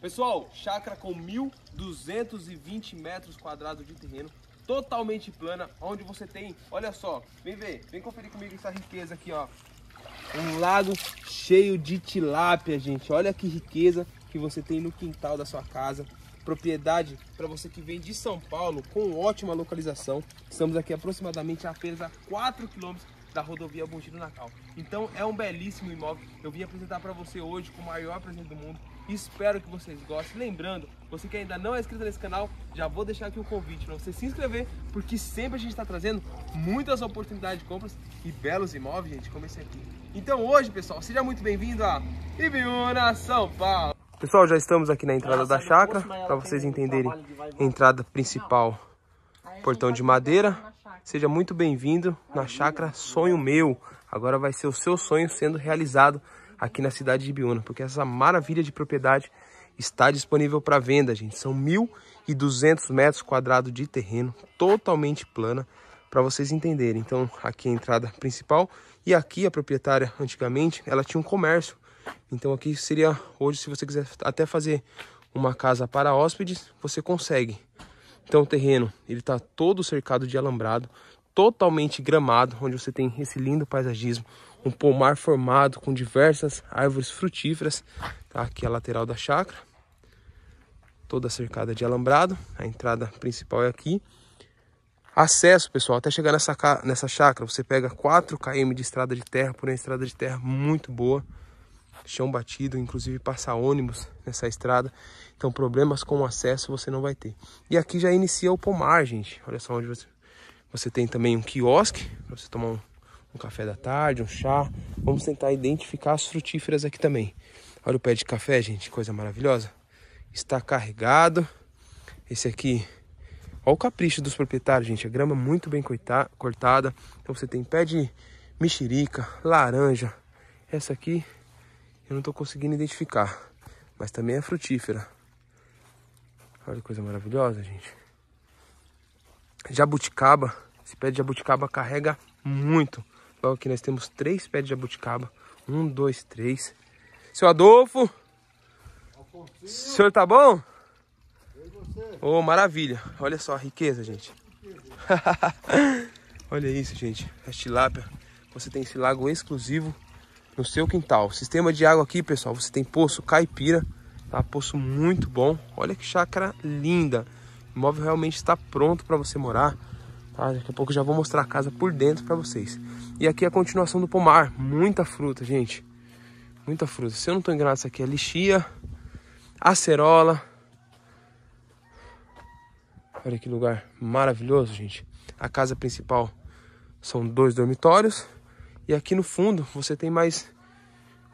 Pessoal, chácara com 1.220 metros quadrados de terreno, totalmente plana, onde você tem, olha só, vem ver, vem conferir comigo essa riqueza aqui, ó. Um lago cheio de tilápia, gente. Olha que riqueza que você tem no quintal da sua casa. Propriedade para você que vem de São Paulo com ótima localização. Estamos aqui aproximadamente apenas a 4 quilômetros da rodovia Bondino Natal. Então é um belíssimo imóvel. Eu vim apresentar para você hoje com o maior presente do mundo Espero que vocês gostem. Lembrando, você que ainda não é inscrito nesse canal, já vou deixar aqui o um convite para você se inscrever, porque sempre a gente está trazendo muitas oportunidades de compras e belos imóveis, gente, como esse aqui. Então hoje, pessoal, seja muito bem-vindo a Ibiúna, São Paulo. Pessoal, já estamos aqui na entrada da chácara, para vocês entenderem a entrada principal, portão de madeira. Seja muito bem-vindo na chácara Sonho Meu. Agora vai ser o seu sonho sendo realizado aqui na cidade de Ibiúna, porque essa maravilha de propriedade está disponível para venda, gente. São 1.200 metros quadrados de terreno, totalmente plana, para vocês entenderem. Então, aqui é a entrada principal e aqui a proprietária, antigamente, ela tinha um comércio. Então, aqui seria, hoje, se você quiser até fazer uma casa para hóspedes, você consegue. Então, o terreno, ele está todo cercado de alambrado, totalmente gramado, onde você tem esse lindo paisagismo, um pomar formado com diversas árvores frutíferas. Tá? Aqui é a lateral da chácara, toda cercada de alambrado. A entrada principal é aqui. Acesso, pessoal, até chegar nessa, nessa chácara, você pega 4 km de estrada de terra, por uma estrada de terra muito boa, chão batido, inclusive passa ônibus nessa estrada. Então problemas com o acesso você não vai ter. E aqui já inicia o pomar, gente. Olha só onde você, você tem também um quiosque para você tomar um um café da tarde, um chá. Vamos tentar identificar as frutíferas aqui também. Olha o pé de café, gente, coisa maravilhosa. Está carregado. Esse aqui, olha o capricho dos proprietários, gente. A grama muito bem cortada. Então você tem pé de mexerica, laranja. Essa aqui eu não estou conseguindo identificar, mas também é frutífera. Olha que coisa maravilhosa, gente. Jabuticaba, esse pé de jabuticaba carrega muito. Então aqui nós temos três pés de jabuticaba. Um, dois, três. Seu Adolfo! O senhor tá bom? Ô, oh, maravilha. Olha só a riqueza, gente. Olha isso, gente. A tilápia. Você tem esse lago exclusivo no seu quintal. Sistema de água aqui, pessoal. Você tem poço caipira. Tá? Poço muito bom. Olha que chácara linda. O imóvel realmente está pronto para você morar. Tá? Daqui a pouco já vou mostrar a casa por dentro para vocês. E aqui é a continuação do pomar. Muita fruta, gente. Muita fruta. Se eu não estou enganado, isso aqui é lixia, acerola. Olha que lugar maravilhoso, gente. A casa principal são dois dormitórios. E aqui no fundo você tem mais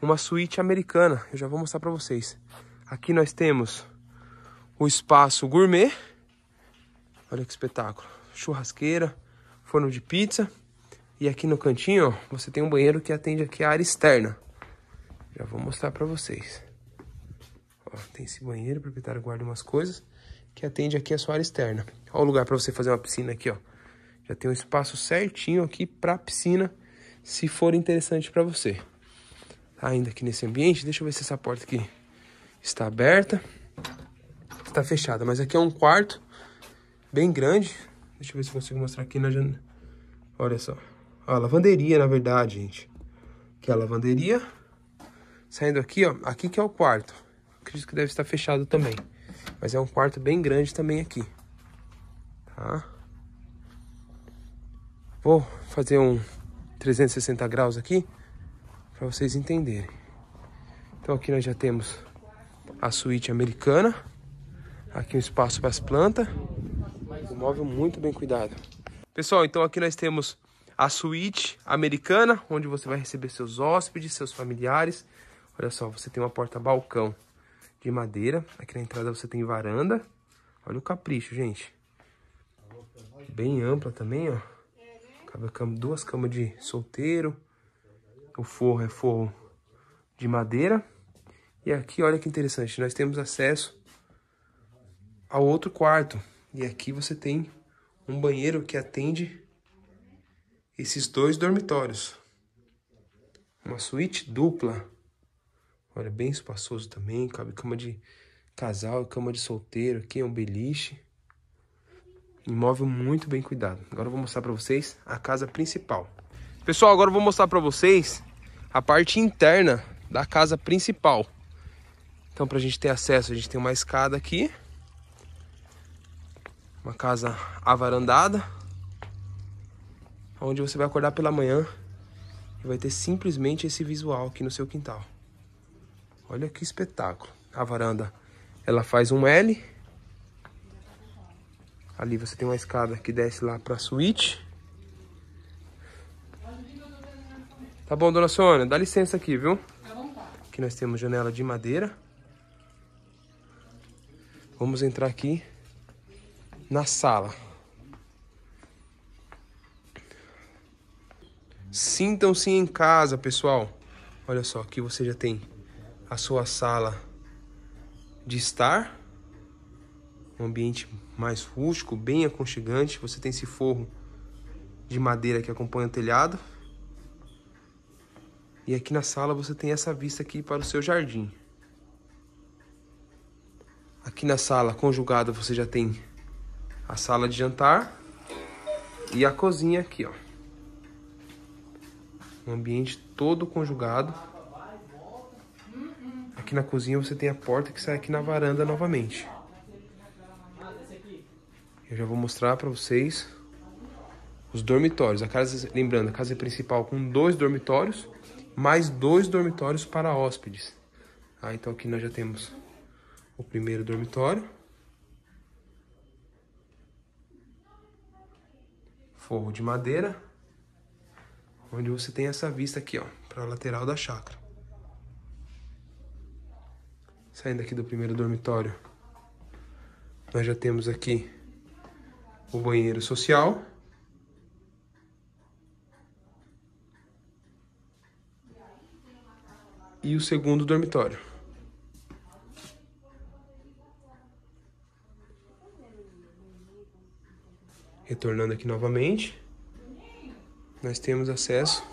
uma suíte americana. Eu já vou mostrar para vocês. Aqui nós temos o espaço gourmet. Olha que espetáculo churrasqueira, forno de pizza. E aqui no cantinho, ó, você tem um banheiro que atende aqui a área externa. Já vou mostrar para vocês. Ó, tem esse banheiro, o proprietário guarda umas coisas que atende aqui a sua área externa. Ó o lugar para você fazer uma piscina aqui, ó. Já tem um espaço certinho aqui para piscina, se for interessante para você. Tá ainda aqui nesse ambiente, deixa eu ver se essa porta aqui está aberta. Está fechada, mas aqui é um quarto bem grande, Deixa eu ver se consigo mostrar aqui na janela. Olha só. A lavanderia, na verdade, gente. Que é a lavanderia. Saindo aqui, ó. Aqui que é o quarto. Acredito que deve estar fechado também. Mas é um quarto bem grande também aqui. Tá? Vou fazer um 360 graus aqui. Pra vocês entenderem. Então aqui nós já temos a suíte americana. Aqui um espaço para as plantas. Um móvel muito bem cuidado. Pessoal, então aqui nós temos a suíte americana, onde você vai receber seus hóspedes, seus familiares. Olha só, você tem uma porta-balcão de madeira. Aqui na entrada você tem varanda. Olha o capricho, gente. Bem ampla também, ó. Cabe duas camas de solteiro. O forro é forro de madeira. E aqui, olha que interessante, nós temos acesso ao outro quarto. E aqui você tem um banheiro que atende esses dois dormitórios. Uma suíte dupla. Olha, bem espaçoso também. Cabe cama de casal, cama de solteiro. Aqui é um beliche. Imóvel muito bem cuidado. Agora eu vou mostrar para vocês a casa principal. Pessoal, agora eu vou mostrar para vocês a parte interna da casa principal. Então, para a gente ter acesso, a gente tem uma escada aqui. Uma casa avarandada, onde você vai acordar pela manhã e vai ter simplesmente esse visual aqui no seu quintal. Olha que espetáculo. A varanda, ela faz um L. Ali você tem uma escada que desce lá para a suíte. Tá bom, dona Sônia, dá licença aqui, viu? Aqui nós temos janela de madeira. Vamos entrar aqui na sala. Sintam-se em casa, pessoal. Olha só, aqui você já tem a sua sala de estar. Um ambiente mais rústico, bem aconchegante. Você tem esse forro de madeira que acompanha o telhado. E aqui na sala você tem essa vista aqui para o seu jardim. Aqui na sala conjugada você já tem a sala de jantar e a cozinha aqui, ó. Um ambiente todo conjugado. Aqui na cozinha você tem a porta que sai aqui na varanda novamente. Eu já vou mostrar para vocês os dormitórios. A casa, lembrando, a casa é principal com dois dormitórios, mais dois dormitórios para hóspedes. Ah, então aqui nós já temos o primeiro dormitório. forro de madeira, onde você tem essa vista aqui, ó, para a lateral da chácara. Saindo aqui do primeiro dormitório, nós já temos aqui o banheiro social. E o segundo dormitório. Retornando aqui novamente, nós temos acesso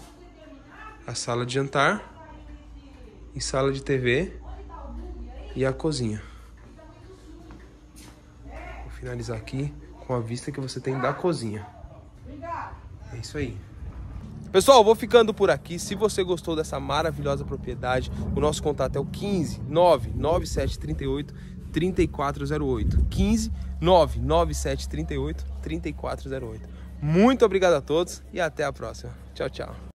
à sala de jantar e sala de TV e à cozinha. Vou finalizar aqui com a vista que você tem da cozinha. É isso aí. Pessoal, vou ficando por aqui. Se você gostou dessa maravilhosa propriedade, o nosso contato é o 15 99738 3408. 15 99738 3408. Muito obrigado a todos e até a próxima. Tchau, tchau.